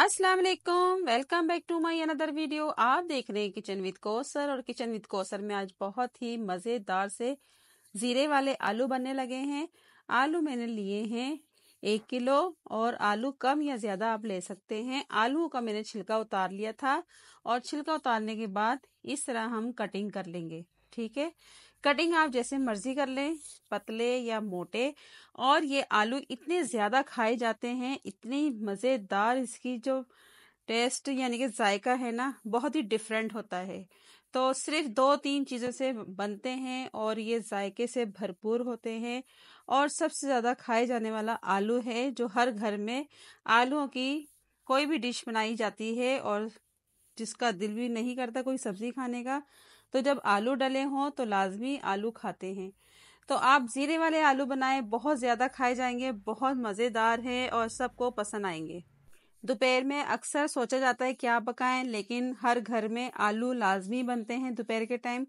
अस्सलाम वालेकुम welcome back to my another video आप देख रहे हैं किचन विद कोसर और किचन विद कोसर में आज बहुत ही मज़ेदार से ज़ीरे वाले आलू बनने लगे हैं आलू मैंने लिए हैं एक किलो और आलू कम या ज़्यादा आप ले सकते हैं आलू का मैंने छिलका उतार लिया था और छिलका उतारने के बाद इस तरह हम कटिंग कर लेंगे ठीक है कटिंग आप जैसे मर्जी कर लें पतले या मोटे और ये आलू इतने ज़्यादा खाए जाते हैं इतनी मज़ेदार इसकी जो टेस्ट यानी कि जायका है ना बहुत ही डिफरेंट होता है तो सिर्फ दो तीन चीज़ों से बनते हैं और ये जायके से भरपूर होते हैं और सबसे ज़्यादा खाए जाने वाला आलू है जो हर घर में आलूओं की कोई भी डिश बनाई जाती है और जिसका दिल भी नहीं करता कोई सब्ज़ी खाने का तो जब आलू डले हों तो लाजमी आलू खाते हैं तो आप ज़ीरे वाले आलू बनाएं बहुत ज़्यादा खाए जाएंगे बहुत मज़ेदार है और सबको पसंद आएंगे दोपहर में अक्सर सोचा जाता है क्या पकाएं लेकिन हर घर में आलू लाजमी बनते हैं दोपहर के टाइम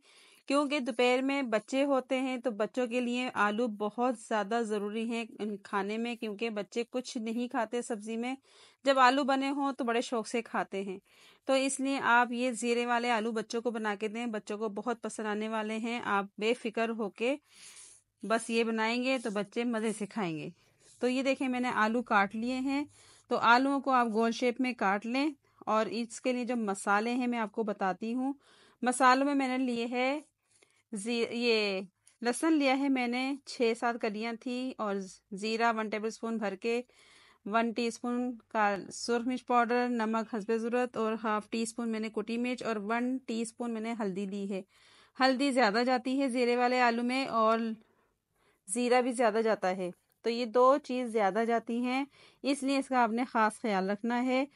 क्योंकि दोपहर में बच्चे होते हैं तो बच्चों के लिए आलू बहुत ज़्यादा ज़रूरी हैं खाने में क्योंकि बच्चे कुछ नहीं खाते सब्ज़ी में जब आलू बने हों तो बड़े शौक से खाते हैं तो इसलिए आप ये ज़ीरे वाले आलू बच्चों को बना के दें बच्चों को बहुत पसंद आने वाले हैं आप बेफिक्र होके बस ये बनाएंगे तो बच्चे मज़े से खाएंगे तो ये देखें मैंने आलू काट लिए हैं तो आलूओं को आप गोल शेप में काट लें और इसके लिए जो मसाले हैं मैं आपको बताती हूँ मसालों में मैंने लिए है ये लहसन लिया है मैंने छः सात कलियाँ थी और ज़ीरा वन टेबल स्पून भर के वन टीस्पून का सुरख मिर्च पाउडर नमक हंसब ज़रूरत और हाफ़ टी स्पून मैंने कुटी मिर्च और वन टीस्पून मैंने हल्दी ली है हल्दी ज़्यादा जाती है ज़ीरे वाले आलू में और ज़ीरा भी ज़्यादा जाता है तो ये दो चीज़ ज़्यादा जाती हैं इसलिए इसका आपने ख़ास ख्याल रखना है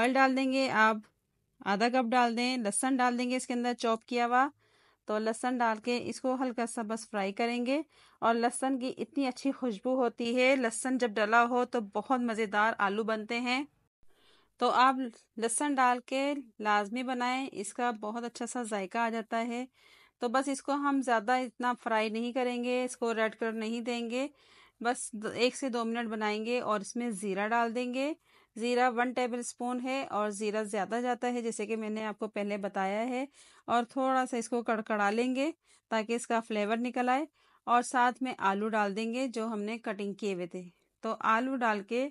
ऑयल डाल देंगे आप आधा कप डाल दें लहसन डाल देंगे इसके अंदर चॉप किया हुआ तो लहसन डाल के इसको हल्का सा बस फ्राई करेंगे और लहसन की इतनी अच्छी खुशबू होती है लहसन जब डला हो तो बहुत मज़ेदार आलू बनते हैं तो आप लहसन डाल के लाजमी बनाएं इसका बहुत अच्छा सा जायका आ जाता है तो बस इसको हम ज़्यादा इतना फ्राई नहीं करेंगे इसको रेड कलर नहीं देंगे बस एक से दो मिनट बनाएंगे और इसमें ज़ीरा डाल देंगे ज़ीरा वन टेबल स्पून है और ज़ीरा ज़्यादा जाता है जैसे कि मैंने आपको पहले बताया है और थोड़ा सा इसको कड़कड़ा लेंगे ताकि इसका फ्लेवर निकल आए और साथ में आलू डाल देंगे जो हमने कटिंग किए हुए थे तो आलू डाल के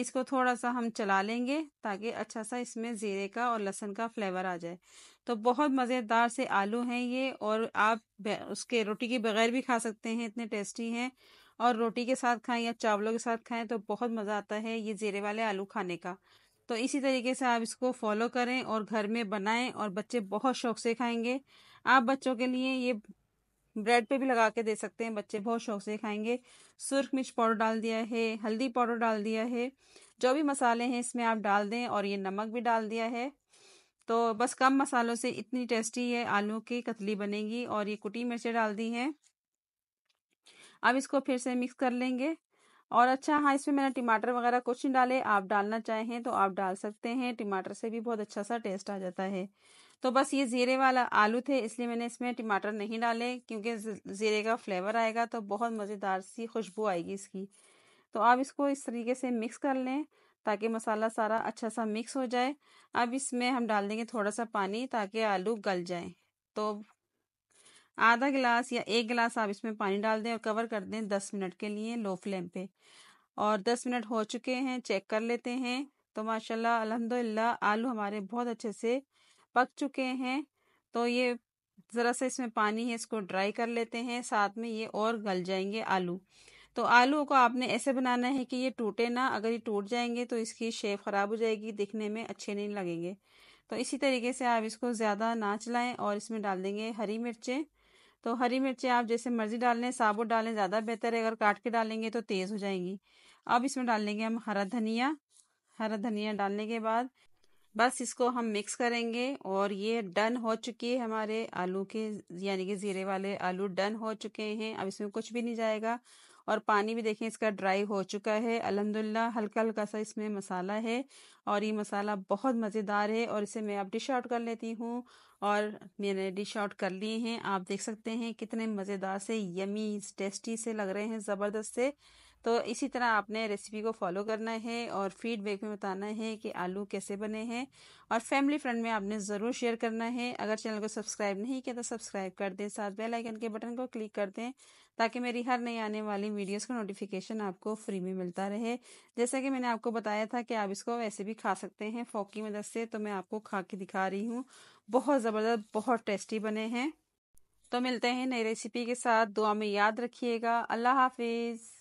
इसको थोड़ा सा हम चला लेंगे ताकि अच्छा सा इसमें ज़ीरे का और लहसन का फ्लेवर आ जाए तो बहुत मज़ेदार से आलू हैं ये और आप उसके रोटी के बगैर भी खा सकते हैं इतने टेस्टी हैं और रोटी के साथ खाएं या चावलों के साथ खाएं तो बहुत मज़ा आता है ये जीरे वाले आलू खाने का तो इसी तरीके से आप इसको फॉलो करें और घर में बनाएं और बच्चे बहुत शौक से खाएंगे आप बच्चों के लिए ये ब्रेड पे भी लगा के दे सकते हैं बच्चे बहुत शौक से खाएंगे सुर्ख मिर्च पाउडर डाल दिया है हल्दी पाउडर डाल दिया है जो भी मसाले हैं इसमें आप डाल दें और ये नमक भी डाल दिया है तो बस कम मसालों से इतनी टेस्टी है आलू की कतली बनेगी और ये कुटी मिर्चें डाल दी हैं अब इसको फिर से मिक्स कर लेंगे और अच्छा हाँ इसमें मैंने टमाटर वगैरह कुछ नहीं डाले आप डालना चाहें तो आप डाल सकते हैं टमाटर से भी बहुत अच्छा सा टेस्ट आ जाता है तो बस ये ज़ीरे वाला आलू थे इसलिए मैंने इसमें टमाटर नहीं डाले क्योंकि ज़ीरे का फ्लेवर आएगा तो बहुत मज़ेदार सी खुशबू आएगी इसकी तो आप इसको इस तरीके से मिक्स कर लें ताकि मसाला सारा अच्छा सा मिक्स हो जाए अब इसमें हम डाल देंगे थोड़ा सा पानी ताकि आलू गल जाए तो आधा गिलास या एक गिलास आप इसमें पानी डाल दें और कवर कर दें दस मिनट के लिए लो फ्लेम पे और दस मिनट हो चुके हैं चेक कर लेते हैं तो माशाल्लाह अल्हम्दुलिल्लाह आलू हमारे बहुत अच्छे से पक चुके हैं तो ये ज़रा सा इसमें पानी है इसको ड्राई कर लेते हैं साथ में ये और गल जाएंगे आलू तो आलू को आपने ऐसे बनाना है कि ये टूटे ना अगर ये टूट जाएंगे तो इसकी शेप ख़राब हो जाएगी दिखने में अच्छे नहीं लगेंगे तो इसी तरीके से आप इसको ज़्यादा ना चलाएं और इसमें डाल देंगे हरी मिर्चें तो हरी मिर्चें आप जैसे मर्जी डाल लें साबुत डालें ज़्यादा बेहतर है अगर काट के डालेंगे तो तेज़ हो जाएंगी अब इसमें डाल लेंगे हम हरा धनिया हरा धनिया डालने के बाद बस इसको हम मिक्स करेंगे और ये डन हो चुकी है हमारे आलू के यानी कि ज़ीरे वाले आलू डन हो चुके हैं अब इसमें कुछ भी नहीं जाएगा और पानी भी देखें इसका ड्राई हो चुका है अलहमदिल्ला हल्का हल्का सा इसमें मसाला है और ये मसाला बहुत मज़ेदार है और इसे मैं अब डिश आउट कर लेती हूँ और मैंने डिश आउट कर लिए हैं आप देख सकते हैं कितने मज़ेदार से यमी टेस्टी से लग रहे हैं ज़बरदस्त से तो इसी तरह आपने रेसिपी को फॉलो करना है और फीडबैक में बताना है कि आलू कैसे बने हैं और फैमिली फ्रेंड में आपने ज़रूर शेयर करना है अगर चैनल को सब्सक्राइब नहीं किया तो सब्सक्राइब कर दें साथ बेल आइकन के बटन को क्लिक कर दें ताकि मेरी हर नई आने वाली वीडियोस का नोटिफिकेशन आपको फ्री में मिलता रहे जैसा कि मैंने आपको बताया था कि आप इसको वैसे भी खा सकते हैं फोक की मदद से तो मैं आपको खा के दिखा रही हूँ बहुत ज़बरदस्त बहुत टेस्टी बने हैं तो मिलते हैं नई रेसिपी के साथ दुआ में याद रखिएगा अल्लाह हाफिज़